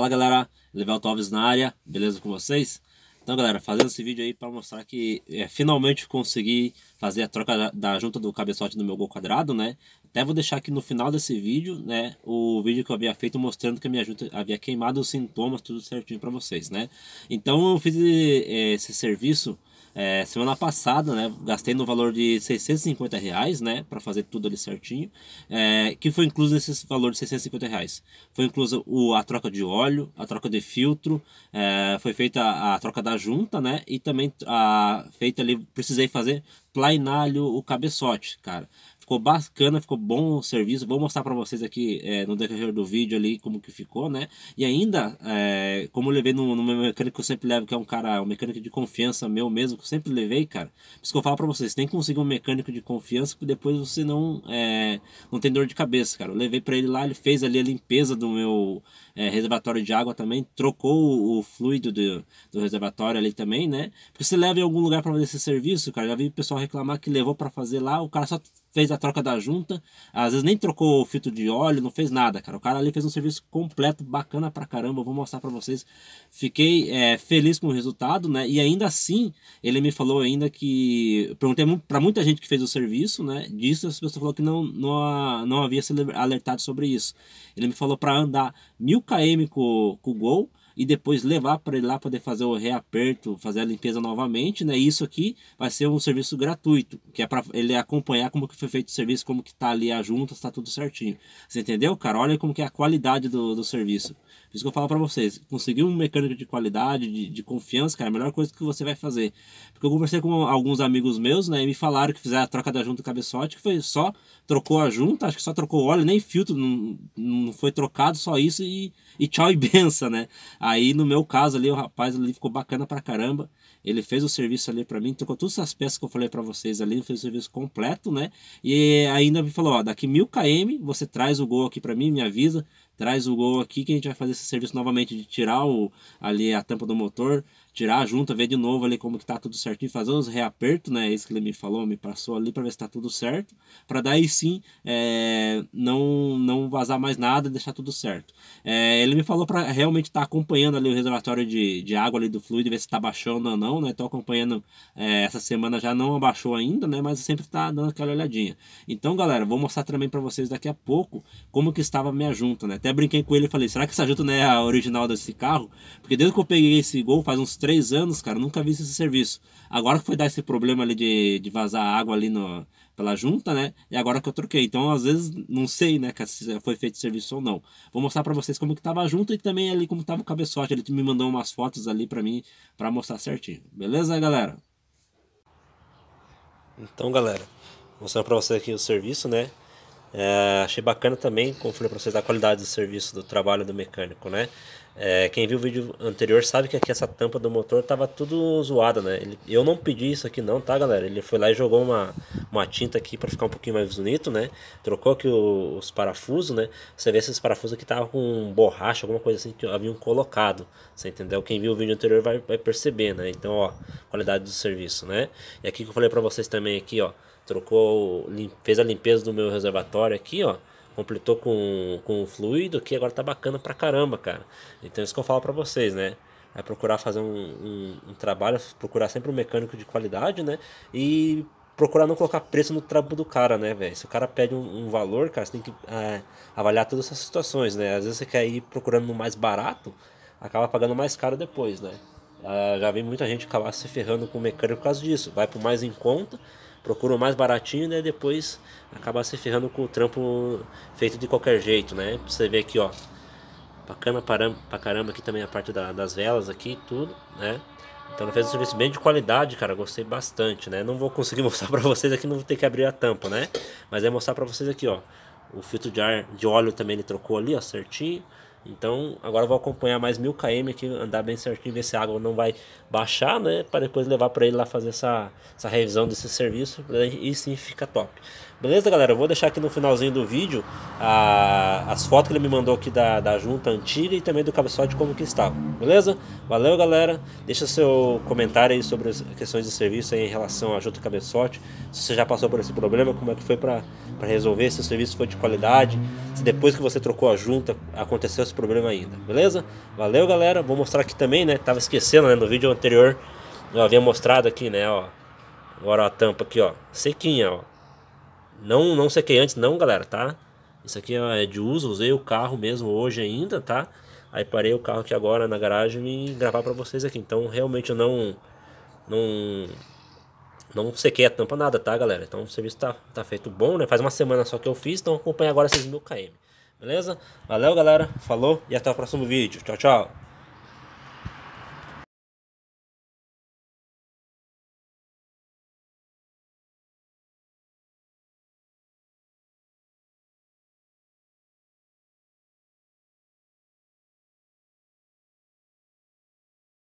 Fala galera, Level Toves na área, beleza com vocês? Então galera, fazendo esse vídeo aí para mostrar que é, finalmente consegui fazer a troca da, da, junta do cabeçote do meu gol quadrado, né? Até vou deixar aqui no final desse vídeo, né, o vídeo que eu havia feito mostrando que a minha junta havia queimado os sintomas, tudo certinho para vocês, né? Então eu fiz é, esse serviço é, semana passada, né, gastei no valor de 650 reais, né, para fazer tudo ali certinho, é, que foi incluso nesse valor de 650 reais. Foi incluso o, a troca de óleo, a troca de filtro, é, foi feita a, a, troca da junta, né, e também a, feita ali, precisei fazer plainalho o cabeçote, cara. Ficou bacana, ficou bom o serviço. Vou mostrar para vocês aqui é, no decorrer do vídeo ali como que ficou, né? E ainda, é, como eu levei no, no, meu mecânico que eu sempre levo, que é um cara, um mecânico de confiança meu mesmo, que eu sempre levei, cara. Por isso que eu falo para vocês, tem que conseguir um mecânico de confiança, que depois você não, é, não tem dor de cabeça, cara. Eu levei para ele lá, ele fez ali a limpeza do meu é, reservatório de água também, trocou o, o fluido do, do, reservatório ali também, né? Porque você leva em algum lugar para fazer esse serviço, cara, já vi o pessoal reclamar que levou para fazer lá, o cara só fez a troca da junta, às vezes nem trocou o filtro de óleo, não fez nada, cara. O cara ali fez um serviço completo, bacana pra caramba, vou mostrar para vocês. Fiquei é, feliz com o resultado, né? E ainda assim, ele me falou ainda que perguntei para muita gente que fez o serviço, né? Disso as pessoas falou que não não, não havia se alertado sobre isso. Ele me falou para andar mil km com, com o Gol e depois levar para ele lá poder fazer o reaperto, fazer a limpeza novamente, né? Isso aqui vai ser um serviço gratuito, que é para ele acompanhar como que foi feito o serviço, como que tá ali a junta, está tudo certinho. Você entendeu, cara? Olha como que é a qualidade do, do serviço. Por isso que eu falo para vocês, conseguir um mecânico de qualidade, de, de confiança, cara, é a melhor coisa que você vai fazer. Porque eu conversei com alguns amigos meus, né, e me falaram que fizeram a troca da junta cabeçote, que foi só trocou a junta, acho que só trocou óleo, nem filtro, não, não foi trocado, só isso e, e tchau e benção, né? Aí no meu caso ali, o rapaz ali ficou bacana pra caramba. Ele fez o serviço ali para mim, trocou todas essas peças que eu falei para vocês ali, fez o serviço completo, né? E ainda me falou, ó, daqui mil km você traz o gol aqui para mim, me avisa, traz o gol aqui que a gente vai fazer esse serviço novamente de tirar o, ali a tampa do motor, tirar a junta, ver de novo ali como que tá tudo certinho, fazer os reapertos, né? É isso que ele me falou, me passou ali para ver se tá tudo certo, para daí sim é, não não vazar mais nada, deixar tudo certo. É, ele me falou para realmente estar tá acompanhando ali o reservatório de, de água ali do fluido, ver se tá baixando ou não, né? Tô acompanhando é, essa semana já não abaixou ainda, né? Mas sempre tá dando aquela olhadinha. Então, galera, vou mostrar também para vocês daqui a pouco como que estava a minha junta, né? Até até brinquei com ele e falei, será que essa junta não é a original desse carro? Porque desde que eu peguei esse gol, faz uns três anos, cara, nunca vi esse serviço. Agora que foi dar esse problema ali de, de vazar água ali no, pela junta, né? E agora que eu troquei. Então, às vezes, não sei, né, se foi feito serviço ou não. Vou mostrar para vocês como que tava a junta e também ali como tava o cabeçote. Ele me mandou umas fotos ali para mim, para mostrar certinho. Beleza, galera? Então, galera, mostrando para vocês aqui o serviço, né? É, achei bacana também, como falei para vocês, a qualidade do serviço, do trabalho do mecânico, né? É, quem viu o vídeo anterior sabe que aqui essa tampa do motor tava tudo zoada, né? Ele, eu não pedi isso aqui não, tá, galera? Ele foi lá e jogou uma, uma tinta aqui para ficar um pouquinho mais bonito, né? Trocou aqui o, os parafusos, né? Você vê esses parafusos aqui tava com borracha, alguma coisa assim que haviam colocado. Você entendeu? Quem viu o vídeo anterior vai, vai perceber, né? Então, ó, qualidade do serviço, né? E aqui que eu falei para vocês também aqui, ó. Trocou, lim, fez a limpeza do meu reservatório aqui, ó completou com, com fluido que agora tá bacana pra caramba, cara. Então isso que eu falo pra vocês, né? É procurar fazer um, um, um trabalho, procurar sempre um mecânico de qualidade, né? E procurar não colocar preço no trampo do cara, né, velho? Se o cara pede um, um, valor, cara, você tem que é, avaliar todas essas situações, né? Às vezes você quer ir procurando no mais barato, acaba pagando mais caro depois, né? Ah, já vi muita gente acabar se ferrando com o mecânico por causa disso. Vai por mais em conta, procura o mais baratinho, né? Depois acabar se ferrando com o trampo feito de qualquer jeito, né? você vê aqui, ó. Bacana pra caramba aqui também a parte da, das velas aqui tudo, né? Então ela fez um serviço bem de qualidade, cara. Gostei bastante, né? Não vou conseguir mostrar pra vocês aqui, não vou ter que abrir a tampa, né? Mas é mostrar pra vocês aqui, ó. O filtro de ar de óleo também ele trocou ali, ó, certinho. Então, agora vou acompanhar mais mil km aqui, andar bem certinho, ver se a água não vai baixar, né? Para depois levar para ele lá fazer essa, essa revisão desse serviço. E sim, fica top. Beleza, galera? Eu vou deixar aqui no finalzinho do vídeo a, as fotos que ele me mandou aqui da, da junta antiga e também do cabeçote como que estava. Beleza? Valeu, galera. Deixa seu comentário aí sobre as questões de serviço aí em relação à junta cabeçote. Se você já passou por esse problema, como é que foi para resolver, se o serviço foi de qualidade, se depois que você trocou a junta aconteceu esse problema ainda, beleza? Valeu, galera. Vou mostrar aqui também, né? Tava esquecendo, né? No vídeo anterior eu havia mostrado aqui, né? Ó, agora a tampa aqui, ó, sequinha, ó. Não, não sequei antes, não, galera, tá? Isso aqui é, é de uso, usei o carro mesmo hoje ainda, tá? Aí parei o carro aqui agora na garagem e gravar para vocês aqui. Então, realmente eu não não não sequei a tampa nada, tá, galera? Então, o serviço tá, tá feito bom, né? Faz uma semana só que eu fiz, então acompanha agora esses mil km. Beleza? Valeu, galera. Falou e até o próximo vídeo. Tchau, tchau.